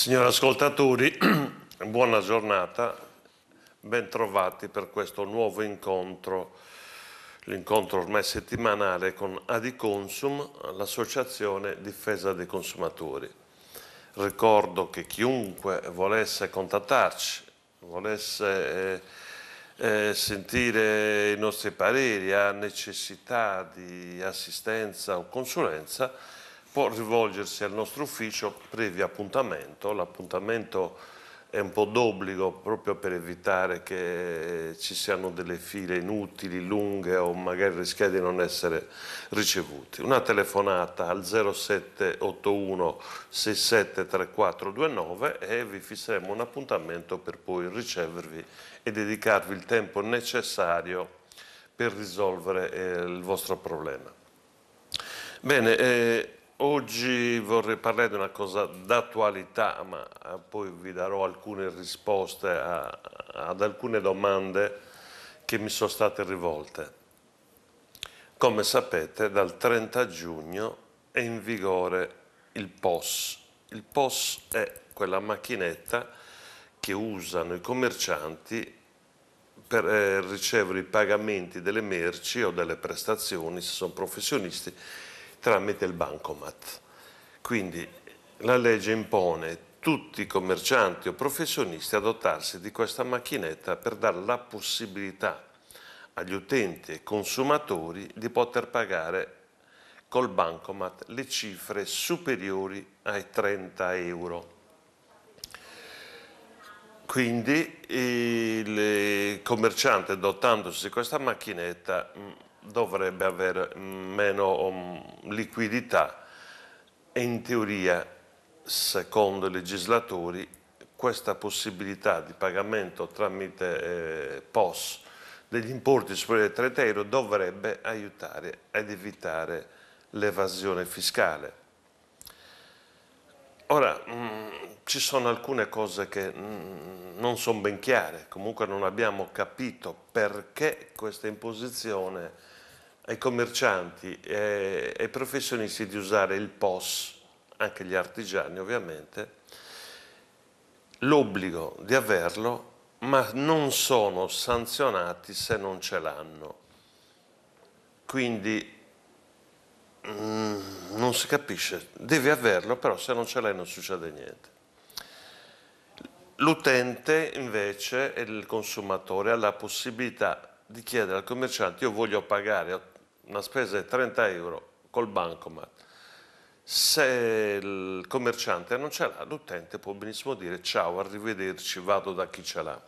Signori ascoltatori, buona giornata, bentrovati per questo nuovo incontro, l'incontro ormai settimanale con Adiconsum, l'associazione difesa dei consumatori. Ricordo che chiunque volesse contattarci, volesse eh, eh sentire i nostri pareri, ha necessità di assistenza o consulenza, può rivolgersi al nostro ufficio previo appuntamento, l'appuntamento è un po' d'obbligo proprio per evitare che ci siano delle file inutili, lunghe o magari rischia di non essere ricevuti. Una telefonata al 0781 673429 e vi fisseremo un appuntamento per poi ricevervi e dedicarvi il tempo necessario per risolvere eh, il vostro problema. Bene, eh, Oggi vorrei parlare di una cosa d'attualità, ma eh, poi vi darò alcune risposte a, ad alcune domande che mi sono state rivolte. Come sapete, dal 30 giugno è in vigore il POS. Il POS è quella macchinetta che usano i commercianti per eh, ricevere i pagamenti delle merci o delle prestazioni, se sono professionisti, tramite il bancomat. Quindi la legge impone tutti i commercianti o professionisti a dotarsi di questa macchinetta per dare la possibilità agli utenti e consumatori di poter pagare col bancomat le cifre superiori ai 30 euro. Quindi il commerciante dotandosi di questa macchinetta mm, dovrebbe avere mm, meno um, liquidità e in teoria, secondo i legislatori, questa possibilità di pagamento tramite eh, POS degli importi superiori a 3 euro dovrebbe aiutare ad evitare l'evasione fiscale. Ora, mh, mm, ci sono alcune cose che mh, non sono ben chiare, comunque non abbiamo capito perché questa imposizione ai commercianti e ai professionisti di usare il POS, anche gli artigiani ovviamente, l'obbligo di averlo, ma non sono sanzionati se non ce l'hanno. Quindi mm, non si capisce, devi averlo, però se non ce l'hai non succede niente. L'utente invece, il consumatore, ha la possibilità di chiedere al commerciante io voglio pagare una spesa di 30 euro col bancomat, se il commerciante non ce l'ha, l'utente può benissimo dire ciao, arrivederci, vado da chi ce l'ha.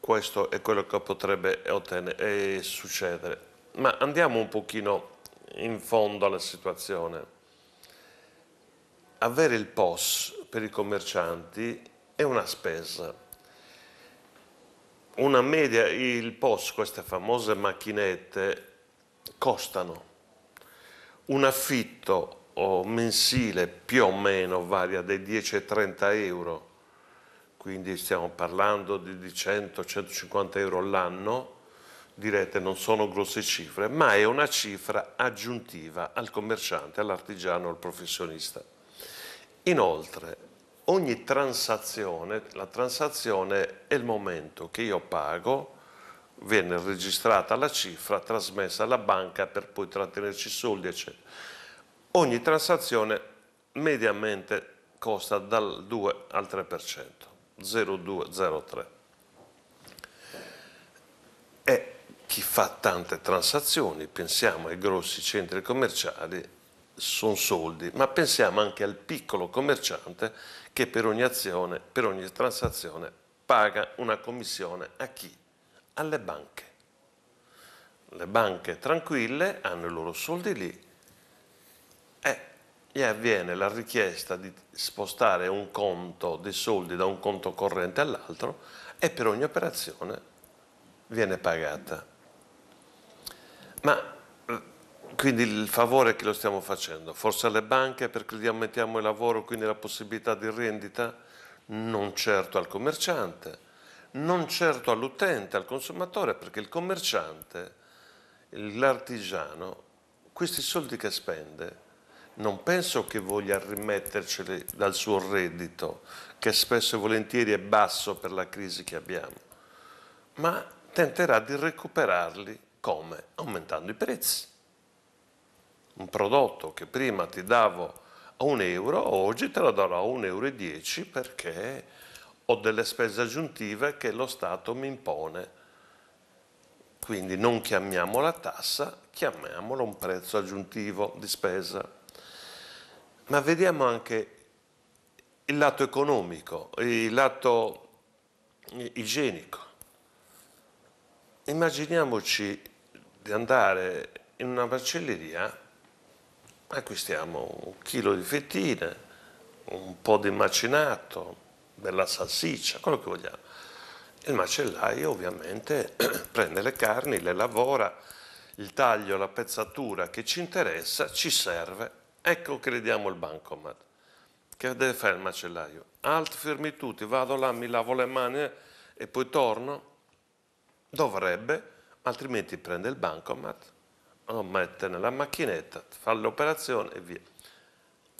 Questo è quello che potrebbe ottenere, eh, succedere. Ma andiamo un pochino in fondo alla situazione. Avere il POS per i commercianti è una spesa una media, il POS, queste famose macchinette, costano un affitto mensile più o meno varia dai 10 ai 30 euro, quindi stiamo parlando di 100-150 euro all'anno, direte non sono grosse cifre, ma è una cifra aggiuntiva al commerciante, all'artigiano, al professionista. Inoltre ogni transazione, la transazione è il momento che io pago, viene registrata la cifra, trasmessa alla banca per poi trattenerci i soldi, eccetera. Ogni transazione mediamente costa dal 2 al 3%, 0,2-0,3. E chi fa tante transazioni, pensiamo ai grossi centri commerciali, sono soldi, ma pensiamo anche al piccolo commerciante che per ogni azione, per ogni transazione paga una commissione a chi? Alle banche. Le banche tranquille hanno i loro soldi lì e gli avviene la richiesta di spostare un conto dei soldi da un conto corrente all'altro e per ogni operazione viene pagata. Ma quindi il favore che lo stiamo facendo? Forse alle banche perché gli aumentiamo il lavoro, quindi la possibilità di rendita? Non certo al commerciante, non certo all'utente, al consumatore, perché il commerciante, l'artigiano, questi soldi che spende, non penso che voglia rimetterceli dal suo reddito, che spesso e volentieri è basso per la crisi che abbiamo, ma tenterà di recuperarli come? Aumentando i prezzi un prodotto che prima ti davo a un euro, oggi te lo darò a un euro e dieci perché ho delle spese aggiuntive che lo Stato mi impone. Quindi non chiamiamola tassa, chiamiamola un prezzo aggiuntivo di spesa. Ma vediamo anche il lato economico, il lato igienico. Immaginiamoci di andare in una macelleria acquistiamo un chilo di fettine, un po' di macinato, della salsiccia, quello che vogliamo. Il macellaio ovviamente prende le carni, le lavora, il taglio, la pezzatura che ci interessa, ci serve, ecco che le diamo il bancomat. Che deve fare il macellaio? Alt fermi tutti, vado là, mi lavo le mani e poi torno? Dovrebbe, altrimenti prende il bancomat, lo mette nella macchinetta, fa l'operazione e via.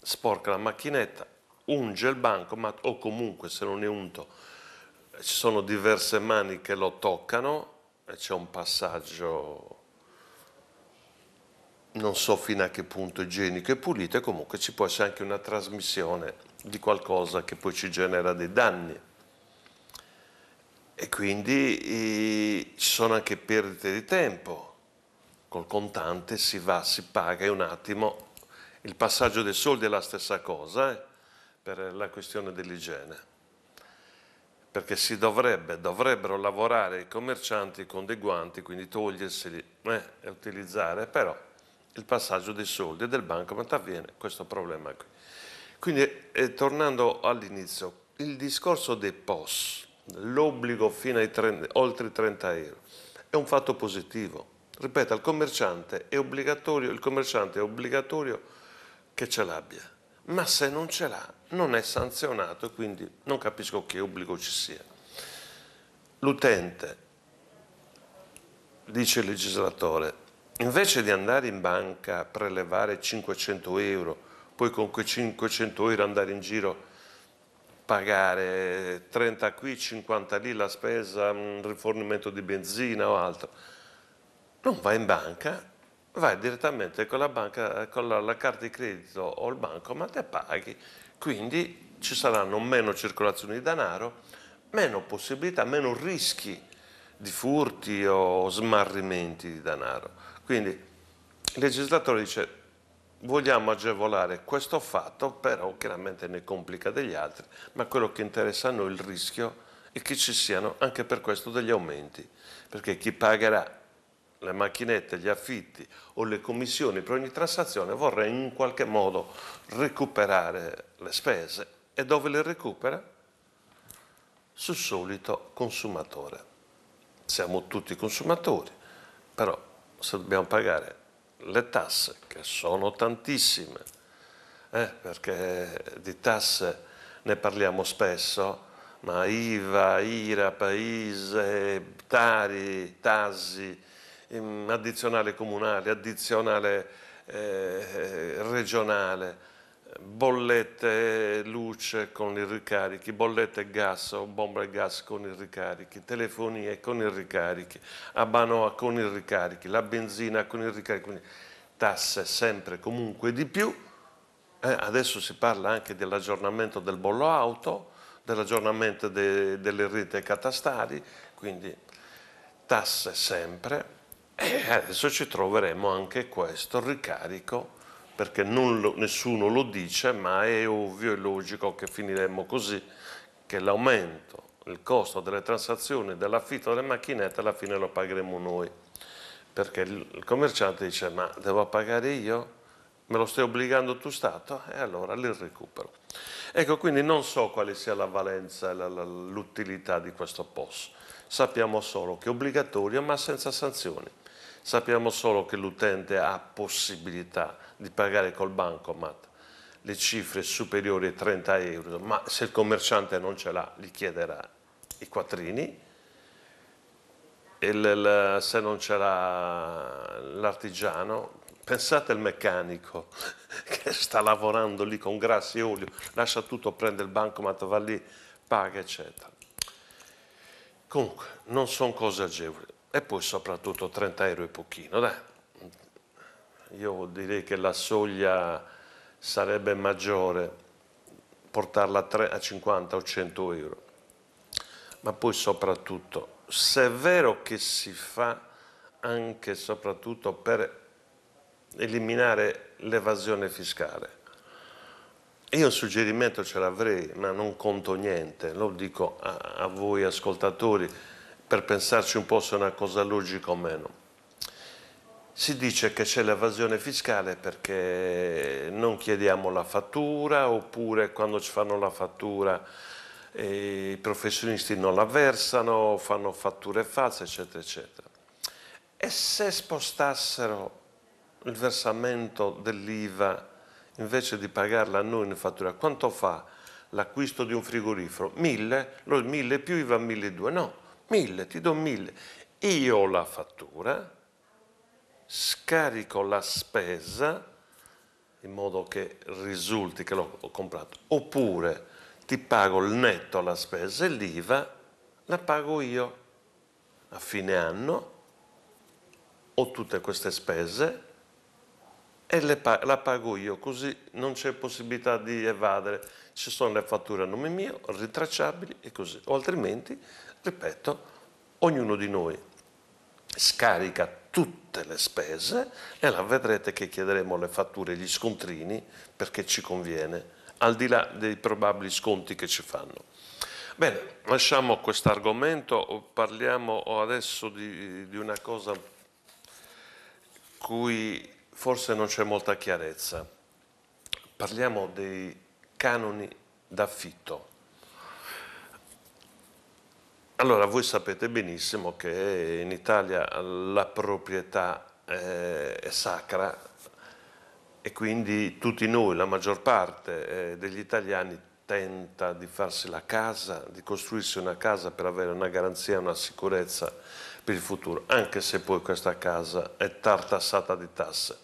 Sporca la macchinetta, unge il bancomat o comunque se non è unto ci sono diverse mani che lo toccano e c'è un passaggio non so fino a che punto igienico e pulito e comunque ci può essere anche una trasmissione di qualcosa che poi ci genera dei danni e quindi i, eh, ci sono anche perdite di tempo col contante si va, si paga, e un attimo. Il passaggio dei soldi è la stessa cosa eh, per la questione dell'igiene perché si dovrebbe, dovrebbero lavorare i commercianti con dei guanti, quindi toglierseli eh, e utilizzare, però il passaggio dei soldi e del bancomat avviene, questo problema qui. Quindi eh, tornando all'inizio, il discorso dei POS, l'obbligo fino ai 30, oltre i 30 euro, è un fatto positivo, ripeto, al commerciante è obbligatorio, il commerciante è obbligatorio che ce l'abbia, ma se non ce l'ha non è sanzionato e quindi non capisco che obbligo ci sia. L'utente, dice il legislatore, invece di andare in banca a prelevare 500 euro, poi con quei 500 euro andare in giro pagare 30 qui, 50 lì la spesa, un rifornimento di benzina o altro, non va in banca, vai direttamente con la, banca, con la, la carta di credito o il banco, ma te paghi. Quindi ci saranno meno circolazioni di denaro, meno possibilità, meno rischi di furti o smarrimenti di denaro. Quindi il legislatore dice vogliamo agevolare questo fatto, però chiaramente ne complica degli altri, ma quello che interessa a noi è il rischio e che ci siano anche per questo degli aumenti, perché chi pagherà le macchinette, gli affitti o le commissioni per ogni transazione, vorrei in qualche modo recuperare le spese. E dove le recupera? Sul solito consumatore. Siamo tutti consumatori, però se dobbiamo pagare le tasse, che sono tantissime, eh, perché di tasse ne parliamo spesso, ma IVA, IRA, Paese, Tari, Tasi, addizionale comunale, addizionale eh, regionale, bollette luce con i ricarichi, bollette gas o bomba gas con i ricarichi, telefonie con i ricarichi, a Banoa con i ricarichi, la benzina con i ricarichi, quindi tasse sempre comunque di più. Eh, adesso si parla anche dell'aggiornamento del bollo auto, dell'aggiornamento de, delle rete catastali, quindi tasse sempre e eh, adesso ci troveremo anche questo ricarico, perché lo, nessuno lo dice, ma è ovvio e logico che finiremmo così, che l'aumento, il costo delle transazioni, dell'affitto delle macchinette alla fine lo pagheremo noi. Perché il commerciante dice, ma devo pagare io? me lo stai obbligando tu Stato? E allora li recupero. Ecco, quindi non so quale sia la valenza e l'utilità di questo POS. Sappiamo solo che è obbligatorio ma senza sanzioni. Sappiamo solo che l'utente ha possibilità di pagare col bancomat le cifre superiori ai 30 euro, ma se il commerciante non ce l'ha, gli chiederà i quattrini, il, se non ce l'ha l'artigiano, pensate al meccanico che sta lavorando lì con grassi e olio, lascia tutto, prende il bancomat, va lì, paga, eccetera. Comunque, non sono cose agevoli e poi soprattutto 30 euro e pochino. Dai. Io direi che la soglia sarebbe maggiore portarla a, 3, a 50 o 100 euro. Ma poi soprattutto, se è vero che si fa anche e soprattutto per eliminare l'evasione fiscale, io un suggerimento ce l'avrei, ma non conto niente, lo dico a, a voi ascoltatori, per pensarci un po' se è una cosa logica o meno. Si dice che c'è l'evasione fiscale perché non chiediamo la fattura oppure quando ci fanno la fattura eh, i professionisti non la versano, fanno fatture false, eccetera, eccetera. E se spostassero il versamento dell'IVA invece di pagarla a noi in fattura, quanto fa l'acquisto di un frigorifero? 1000, 1000 più IVA 1200, no, 1000, ti do 1000. Io ho la fattura, scarico la spesa in modo che risulti che l'ho comprato, oppure ti pago il netto alla spesa e l'IVA la pago io a fine anno, ho tutte queste spese e pa la pago io, così non c'è possibilità di evadere, ci sono le fatture a nome mio, ritracciabili e così, o altrimenti ripeto, ognuno di noi scarica tutte le spese e la vedrete che chiederemo le fatture e gli scontrini perché ci conviene, al di là dei probabili sconti che ci fanno. Bene, lasciamo questo argomento, parliamo adesso di, di una cosa cui forse non c'è molta chiarezza. Parliamo dei canoni d'affitto. Allora, voi sapete benissimo che in Italia la proprietà eh, è sacra e quindi tutti noi, la maggior parte eh, degli italiani, tenta di farsi la casa, di costruirsi una casa per avere una garanzia, una sicurezza per il futuro, anche se poi questa casa è tartassata di tasse.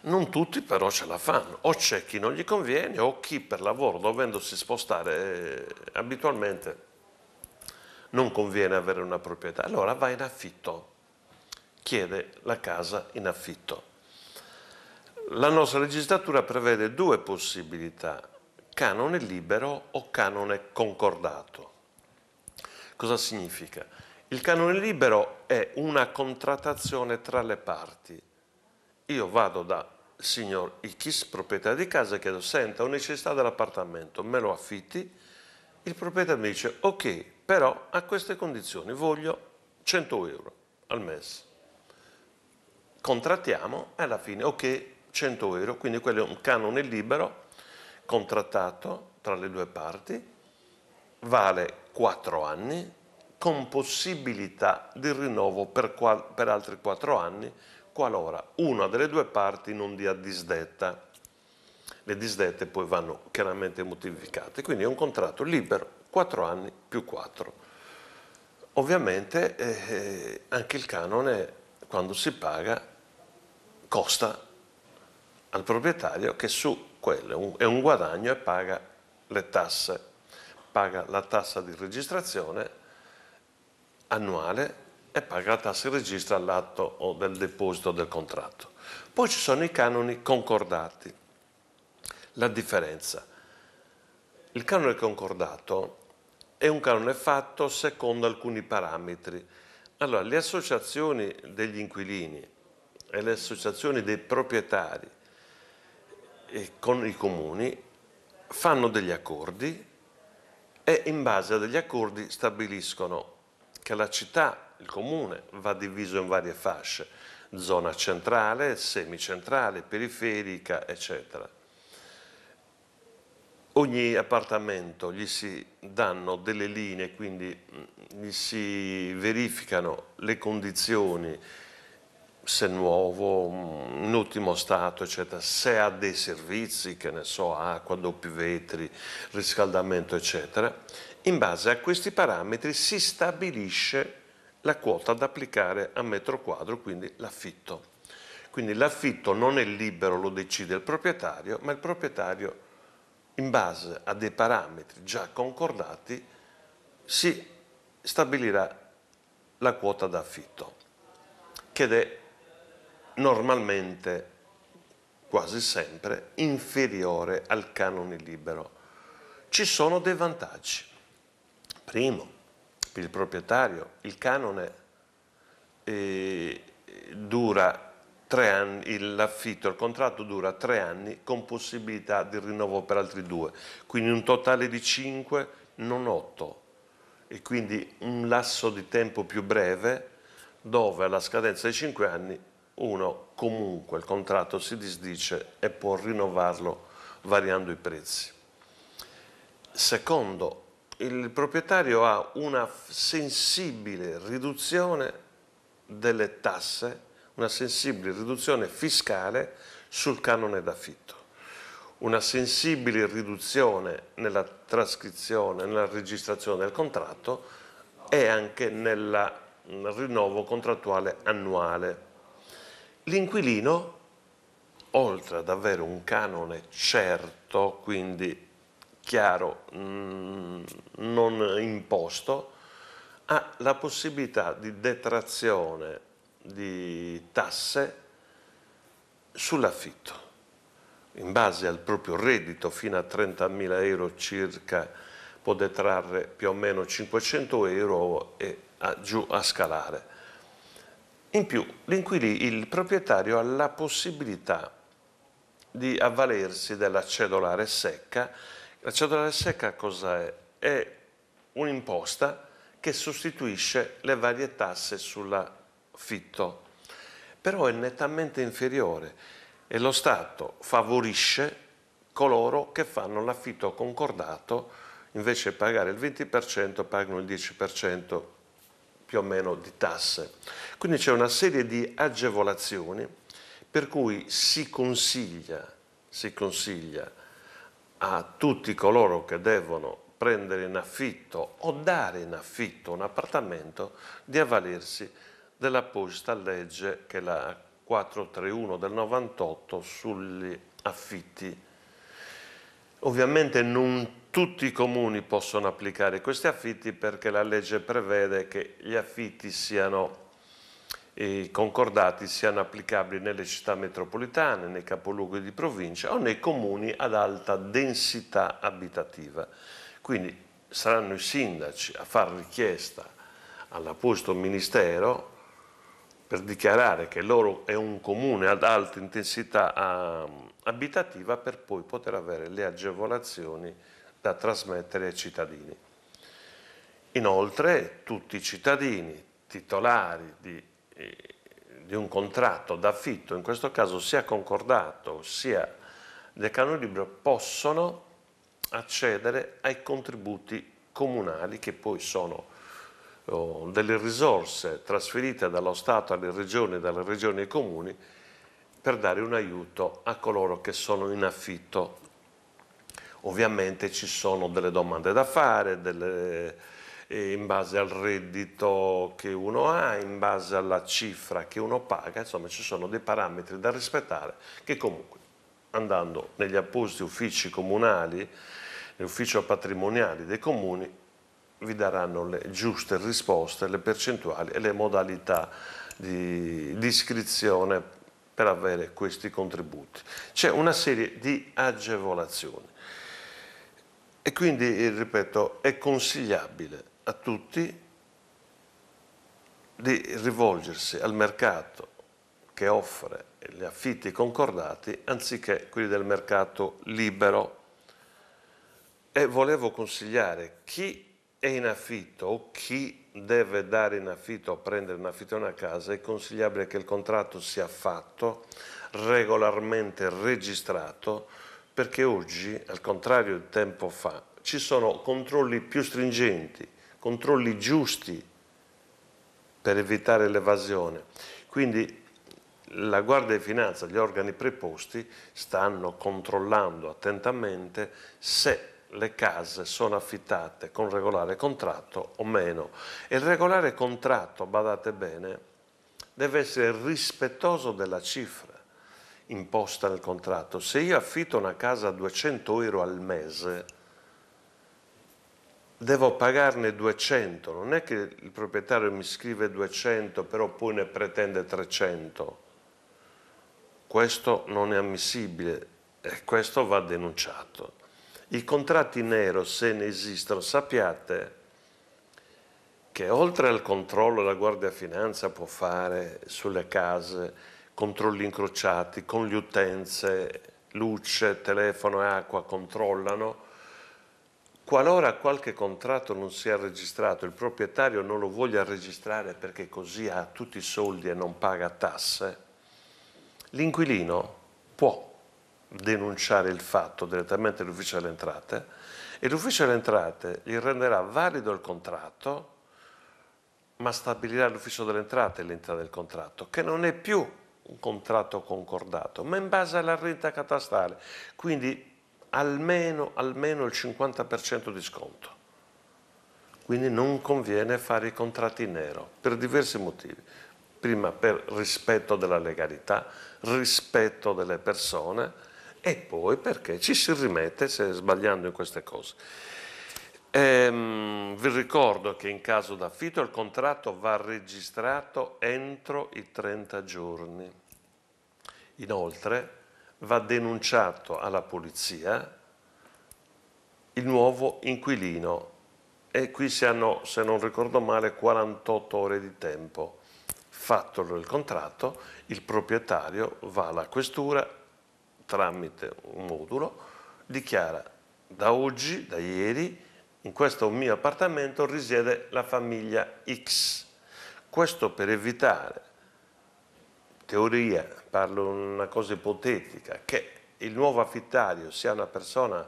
Non tutti però ce la fanno, o c'è chi non gli conviene o chi per lavoro dovendosi spostare eh, abitualmente non conviene avere una proprietà, allora va in affitto, chiede la casa in affitto. La nostra legislatura prevede due possibilità, canone libero o canone concordato. Cosa significa? Il canone libero è una contrattazione tra le parti. Io vado da signor X, proprietario di casa, e chiedo, senta, ho necessità dell'appartamento, me lo affitti? Il proprietario mi dice, ok, però a queste condizioni voglio 100 euro al mese. Contrattiamo e alla fine, ok, 100 euro, quindi quello è un canone libero contrattato tra le due parti, vale 4 anni con possibilità di rinnovo per, qual, per altri 4 anni qualora una delle due parti non dia disdetta. Le disdette poi vanno chiaramente modificate, quindi è un contratto libero 4 anni più 4. Ovviamente eh, eh, anche il canone quando si paga costa al proprietario che su quello è un guadagno e paga le tasse, paga la tassa di registrazione annuale e paga la tassa di registro all'atto o del deposito del contratto. Poi ci sono i canoni concordati. La differenza. Il canone concordato e un canone fatto secondo alcuni parametri. Allora, le associazioni degli inquilini e le associazioni dei proprietari eh, con i comuni fanno degli accordi e in base a degli accordi stabiliscono che la città, il comune, va diviso in varie fasce, zona centrale, semicentrale, periferica, eccetera ogni appartamento gli si danno delle linee, quindi mm, gli si verificano le condizioni, se nuovo, mm, in ottimo stato, eccetera, se ha dei servizi, che ne so, acqua, doppi vetri, riscaldamento, eccetera. In base a questi parametri si stabilisce la quota da applicare a metro quadro, quindi l'affitto. Quindi l'affitto non è libero, lo decide il proprietario, ma il proprietario in base a dei parametri già concordati si stabilirà la quota d'affitto, che è normalmente, quasi sempre, inferiore al canone libero. Ci sono dei vantaggi. Primo, per il proprietario il canone eh, dura tre anni, l'affitto, il contratto dura tre anni con possibilità di rinnovo per altri due, quindi un totale di cinque, non otto, e quindi un lasso di tempo più breve dove alla scadenza dei cinque anni uno comunque il contratto si disdice e può rinnovarlo variando i prezzi. Secondo, il proprietario ha una sensibile riduzione delle tasse una sensibile riduzione fiscale sul canone d'affitto, una sensibile riduzione nella trascrizione, nella registrazione del contratto e anche nella, nel rinnovo contrattuale annuale. L'inquilino, oltre ad avere un canone certo, quindi chiaro, mm, non imposto, ha la possibilità di detrazione di tasse sull'affitto in base al proprio reddito fino a 30.000 euro circa può detrarre più o meno 500 euro e a, giù a scalare. In più il proprietario ha la possibilità di avvalersi della cedolare secca. La cedolare secca cosa è? È un'imposta che sostituisce le varie tasse sulla fitto, però è nettamente inferiore e lo Stato favorisce coloro che fanno l'affitto concordato, invece di pagare il 20% pagano il 10% più o meno di tasse. Quindi c'è una serie di agevolazioni per cui si consiglia, si consiglia a tutti coloro che devono prendere in affitto o dare in affitto un appartamento di avvalersi dell'apposita legge che è la 431 del 98 sugli affitti. Ovviamente non tutti i comuni possono applicare questi affitti perché la legge prevede che gli affitti siano i concordati siano applicabili nelle città metropolitane, nei capoluoghi di provincia o nei comuni ad alta densità abitativa. Quindi saranno i sindaci a fare richiesta all'apposto ministero per dichiarare che loro è un comune ad alta intensità ah, abitativa per poi poter avere le agevolazioni da trasmettere ai cittadini. Inoltre tutti i cittadini titolari di, eh, di un contratto d'affitto, in questo caso sia concordato sia decano libero, possono accedere ai contributi comunali che poi sono delle risorse trasferite dallo Stato alle regioni e dalle regioni ai comuni per dare un aiuto a coloro che sono in affitto. Ovviamente ci sono delle domande da fare delle, eh, in base al reddito che uno ha, in base alla cifra che uno paga, insomma ci sono dei parametri da rispettare che comunque andando negli appositi uffici comunali, nell'ufficio patrimoniale dei comuni, vi daranno le giuste risposte, le percentuali e le modalità di, di iscrizione per avere questi contributi. C'è una serie di agevolazioni e quindi, ripeto, è consigliabile a tutti di rivolgersi al mercato che offre gli affitti concordati anziché quelli del mercato libero. E volevo consigliare chi è in affitto o chi deve dare in affitto o prendere in affitto una casa è consigliabile che il contratto sia fatto, regolarmente registrato, perché oggi, al contrario di tempo fa, ci sono controlli più stringenti, controlli giusti per evitare l'evasione. Quindi la Guardia di Finanza, gli organi preposti, stanno controllando attentamente se le case sono affittate con regolare contratto o meno. E il regolare contratto, badate bene, deve essere rispettoso della cifra imposta nel contratto. Se io affitto una casa a 200 euro al mese, devo pagarne 200, non è che il proprietario mi scrive 200 però poi ne pretende 300. Questo non è ammissibile e questo va denunciato. I contratti nero, se ne esistono, sappiate che oltre al controllo la Guardia Finanza può fare sulle case, controlli incrociati, con le utenze, luce, telefono e acqua controllano, qualora qualche contratto non sia registrato, il proprietario non lo voglia registrare perché così ha tutti i soldi e non paga tasse, l'inquilino può denunciare il fatto direttamente all'ufficio delle entrate e l'ufficio delle entrate gli renderà valido il contratto ma stabilirà l'ufficio delle entrate l'entità del contratto che non è più un contratto concordato ma in base alla renta catastale quindi almeno, almeno il 50% di sconto quindi non conviene fare i contratti in nero per diversi motivi prima per rispetto della legalità rispetto delle persone e poi perché ci si rimette se sbagliando in queste cose. Ehm, vi ricordo che in caso d'affitto il contratto va registrato entro i 30 giorni. Inoltre va denunciato alla polizia il nuovo inquilino e qui si hanno, se non ricordo male, 48 ore di tempo. Fatto il contratto, il proprietario va alla questura tramite un modulo, dichiara da oggi, da ieri, in questo mio appartamento risiede la famiglia X. Questo per evitare, teoria, parlo una cosa ipotetica, che il nuovo affittario sia una persona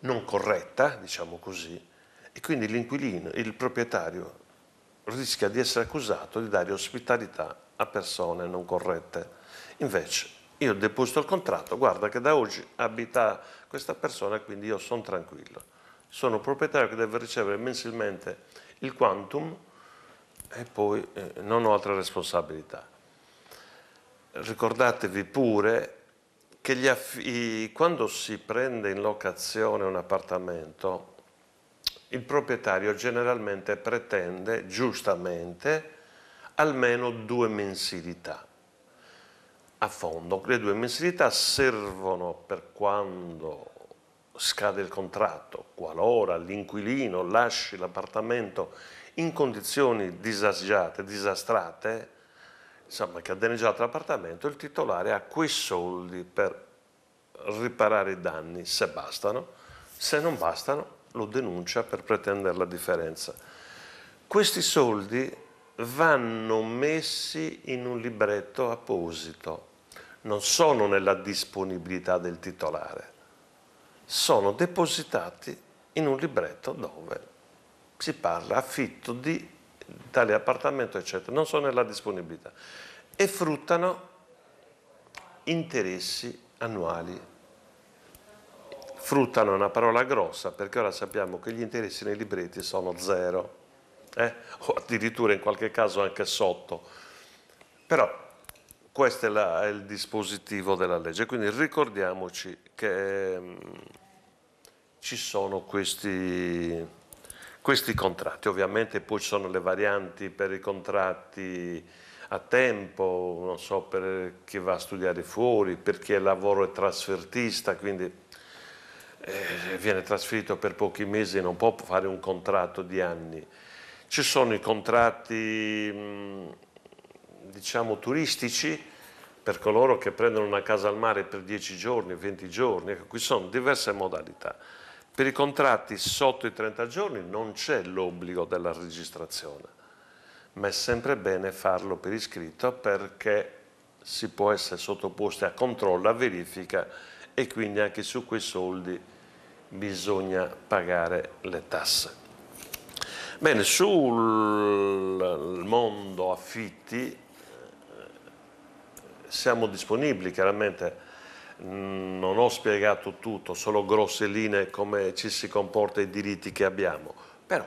non corretta, diciamo così, e quindi l'inquilino, il proprietario, rischia di essere accusato di dare ospitalità a persone non corrette. Invece io deposito il contratto, guarda che da oggi abita questa persona, quindi io sono tranquillo. Sono proprietario che deve ricevere mensilmente il quantum e poi eh, non ho altre responsabilità. Ricordatevi pure che i, quando si prende in locazione un appartamento, il proprietario generalmente pretende, giustamente, almeno due mensilità a fondo. Le due mensilità servono per quando scade il contratto, qualora l'inquilino lasci l'appartamento in condizioni disagiate, disastrate, insomma che ha danneggiato l'appartamento, il titolare ha quei soldi per riparare i danni se bastano, se non bastano lo denuncia per pretendere la differenza. Questi soldi vanno messi in un libretto apposito non sono nella disponibilità del titolare, sono depositati in un libretto dove si parla affitto di tale appartamento, eccetera, non sono nella disponibilità e fruttano interessi annuali. Fruttano è una parola grossa perché ora sappiamo che gli interessi nei libretti sono zero, eh? o addirittura in qualche caso anche sotto. Però questo è, la, è, il dispositivo della legge, quindi ricordiamoci che ehm, ci sono questi, questi, contratti, ovviamente poi ci sono le varianti per i contratti a tempo, non so, per chi va a studiare fuori, per chi è lavoro e trasfertista, quindi eh, viene trasferito per pochi mesi e non può fare un contratto di anni. Ci sono i contratti... Mh, diciamo, turistici per coloro che prendono una casa al mare per 10 giorni, 20 giorni, ecco, qui sono diverse modalità. Per i contratti sotto i 30 giorni non c'è l'obbligo della registrazione, ma è sempre bene farlo per iscritto perché si può essere sottoposti a controllo, a verifica e quindi anche su quei soldi bisogna pagare le tasse. Bene, sul mondo affitti siamo disponibili chiaramente mm, non ho spiegato tutto, solo grosse linee come ci si comporta i diritti che abbiamo, però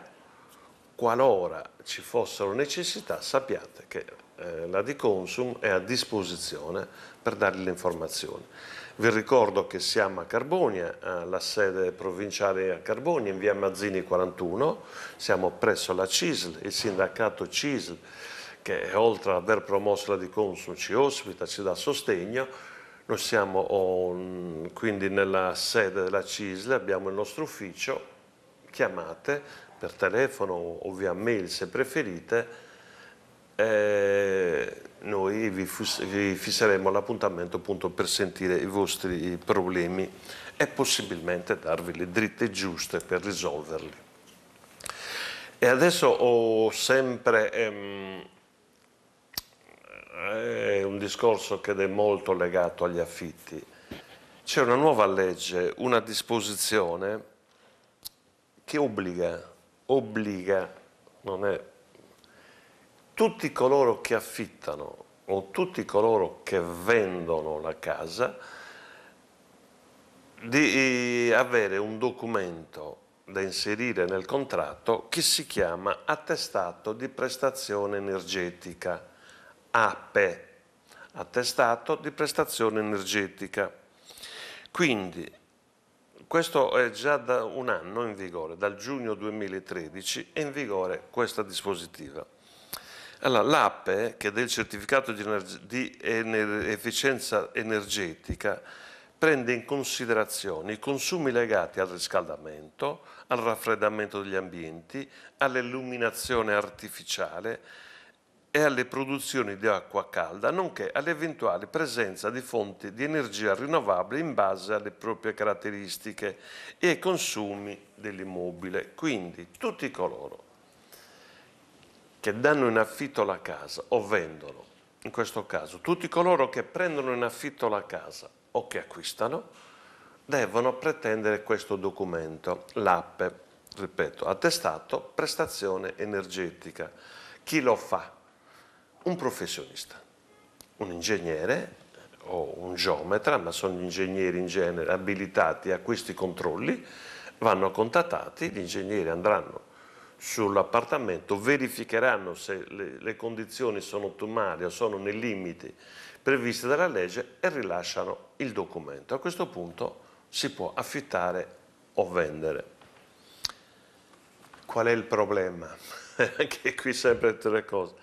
qualora ci fossero necessità sappiate che eh, la di Consum è a disposizione per dargli le informazioni. Vi ricordo che siamo a Carbonia, la sede provinciale a Carbonia, in via Mazzini 41, siamo presso la CISL, il sindacato CISL, che oltre ad aver promosso la di Consum ci ospita, ci dà sostegno. Noi siamo on, quindi nella sede della CISL, abbiamo il nostro ufficio, chiamate per telefono o via mail se preferite, e noi vi, vi fisseremo l'appuntamento appunto per sentire i vostri problemi e possibilmente darvi le dritte giuste per risolverli. E adesso ho sempre... Ehm, è un discorso che è molto legato agli affitti. C'è una nuova legge, una disposizione che obbliga, obbliga, non è, tutti coloro che affittano o tutti coloro che vendono la casa di eh, avere un documento da inserire nel contratto che si chiama attestato di prestazione energetica APE, attestato di prestazione energetica. Quindi questo è già da un anno in vigore, dal giugno 2013 è in vigore questa dispositiva. Allora, l'APE, che è del certificato di, energe di ener efficienza energetica, prende in considerazione i consumi legati al riscaldamento, al raffreddamento degli ambienti, all'illuminazione artificiale, e alle produzioni di acqua calda, nonché all'eventuale presenza di fonti di energia rinnovabile in base alle proprie caratteristiche e ai consumi dell'immobile. Quindi tutti coloro che danno in affitto la casa o vendono, in questo caso tutti coloro che prendono in affitto la casa o che acquistano, devono pretendere questo documento, l'APE, ripeto, attestato prestazione energetica. Chi lo fa? un professionista, un ingegnere o un geometra, ma sono gli ingegneri in genere abilitati a questi controlli, vanno contattati, gli ingegneri andranno sull'appartamento, verificheranno se le, le condizioni sono ottimali o sono nei limiti previsti dalla legge e rilasciano il documento. A questo punto si può affittare o vendere. Qual è il problema? Anche qui sempre tre cose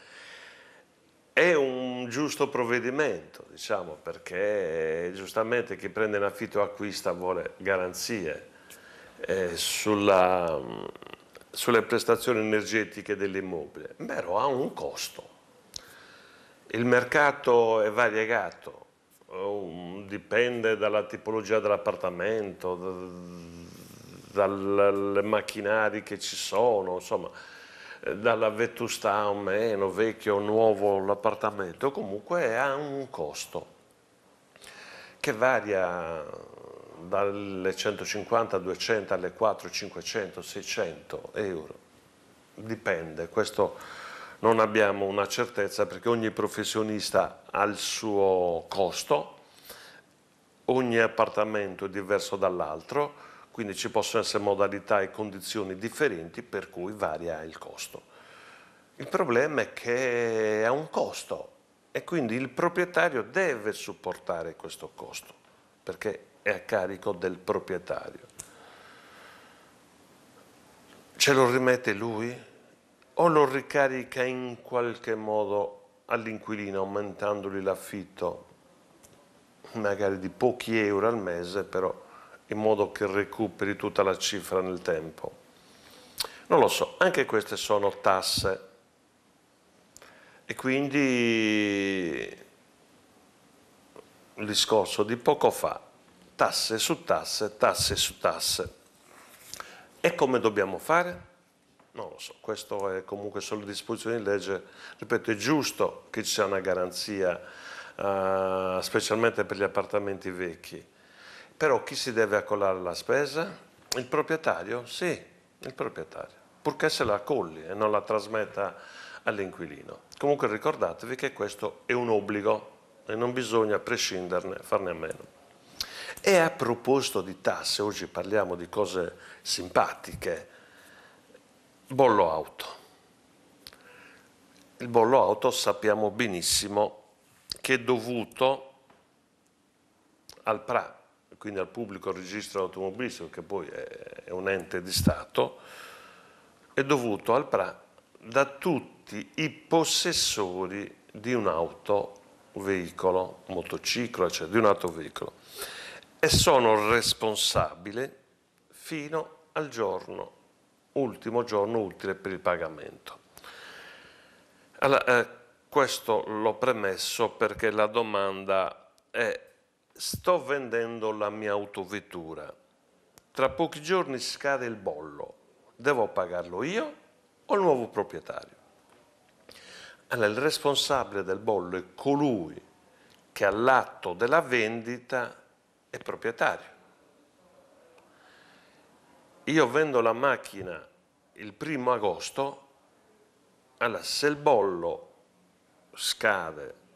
è un giusto provvedimento, diciamo, perché eh, giustamente chi prende in affitto o acquista vuole garanzie eh, sulla, mm, sulle prestazioni energetiche dell'immobile, però ha un costo. Il mercato è variegato, um, dipende dalla tipologia dell'appartamento, dai macchinari che ci sono, insomma dalla vetustà o meno, vecchio o nuovo l'appartamento, comunque ha un costo che varia dalle 150, 200 alle 4, 500, 600 euro. Dipende, questo non abbiamo una certezza perché ogni professionista ha il suo costo, ogni appartamento è diverso dall'altro, quindi ci possono essere modalità e condizioni differenti per cui varia il costo. Il problema è che ha un costo e quindi il proprietario deve supportare questo costo perché è a carico del proprietario. Ce lo rimette lui o lo ricarica in qualche modo all'inquilino aumentandogli l'affitto magari di pochi euro al mese però in modo che recuperi tutta la cifra nel tempo. Non lo so, anche queste sono tasse e quindi il discorso di poco fa, tasse su tasse, tasse su tasse. E come dobbiamo fare? Non lo so, questo è comunque solo disposizione di legge. Ripeto, è giusto che ci sia una garanzia, eh, specialmente per gli appartamenti vecchi però chi si deve accollare la spesa? Il proprietario? Sì, il proprietario, purché se la accolli e non la trasmetta all'inquilino. Comunque ricordatevi che questo è un obbligo e non bisogna prescinderne, farne a meno. E a proposito di tasse, oggi parliamo di cose simpatiche, bollo auto. Il bollo auto sappiamo benissimo che è dovuto al PRAP, quindi al pubblico registro automobilistico, che poi è un ente di Stato, è dovuto al PRA da tutti i possessori di un'auto, un veicolo, un motociclo, cioè di un autoveicolo. E sono responsabile fino al giorno, ultimo giorno utile per il pagamento. Allora, eh, questo l'ho premesso perché la domanda è sto vendendo la mia autovettura, tra pochi giorni scade il bollo, devo pagarlo io o il nuovo proprietario? Allora il responsabile del bollo è colui che all'atto della vendita è proprietario. Io vendo la macchina il primo agosto, allora se il bollo scade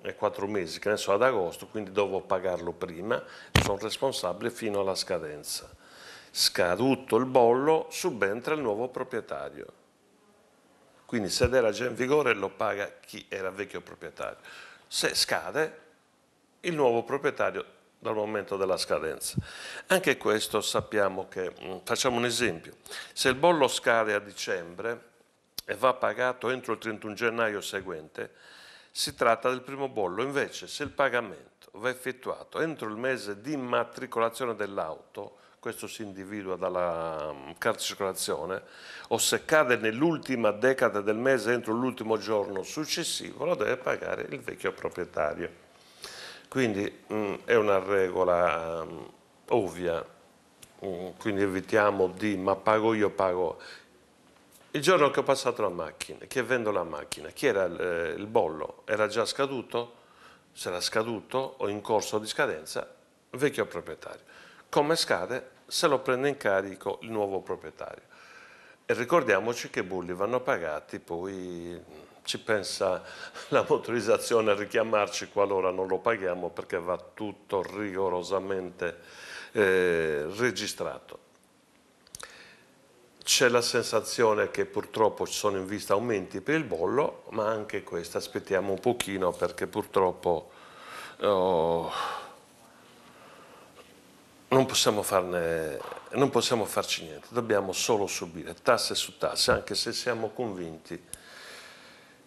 è quattro mesi, che ne so, ad agosto, quindi devo pagarlo prima, sono responsabile fino alla scadenza. Scaduto il bollo, subentra il nuovo proprietario. Quindi se era già in vigore lo paga chi era vecchio proprietario. Se scade, il nuovo proprietario dal momento della scadenza. Anche questo sappiamo che, mm, facciamo un esempio, se il bollo scade a dicembre e va pagato entro il 31 gennaio seguente, si tratta del primo bollo, invece se il pagamento va effettuato entro il mese di immatricolazione dell'auto, questo si individua dalla mm, carta circolazione, o se cade nell'ultima decada del mese entro l'ultimo giorno successivo, lo deve pagare il vecchio proprietario. Quindi mh, mm, è una regola mh, mm, ovvia, quindi evitiamo di ma pago io, pago il giorno che ho passato la macchina, che vendo la macchina, chi era il, eh, il bollo? Era già scaduto? Se era scaduto o in corso di scadenza, vecchio proprietario. Come scade? Se lo prende in carico il nuovo proprietario. E ricordiamoci che i bulli vanno pagati, poi mm, ci pensa la motorizzazione a richiamarci qualora non lo paghiamo perché va tutto rigorosamente eh, registrato. C'è la sensazione che purtroppo ci sono in vista aumenti per il bollo, ma anche questa aspettiamo un pochino perché purtroppo oh, non, possiamo farne, non possiamo farci niente, dobbiamo solo subire tasse su tasse, anche se siamo convinti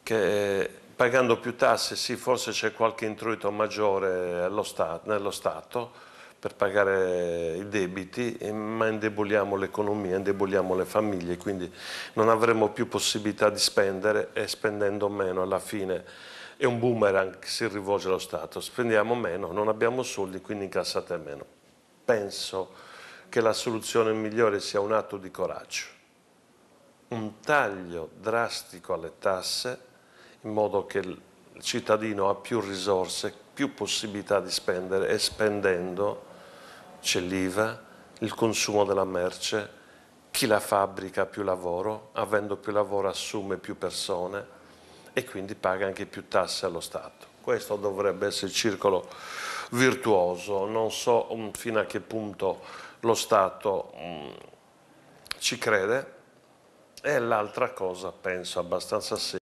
che pagando più tasse sì forse c'è qualche introito maggiore Stato, nello Stato, per pagare i debiti, ma indeboliamo l'economia, indeboliamo le famiglie, quindi non avremo più possibilità di spendere e spendendo meno alla fine è un boomerang che si rivolge allo Stato, spendiamo meno, non abbiamo soldi, quindi incassate meno. Penso che la soluzione migliore sia un atto di coraggio un taglio drastico alle tasse in modo che il cittadino ha più risorse, più possibilità di spendere e spendendo c'è l'IVA, il consumo della merce, chi la fabbrica ha più lavoro, avendo più lavoro assume più persone e quindi paga anche più tasse allo Stato. Questo dovrebbe essere il circolo virtuoso, non so mm, fino a che punto lo Stato mm, ci crede e l'altra cosa penso abbastanza semplice.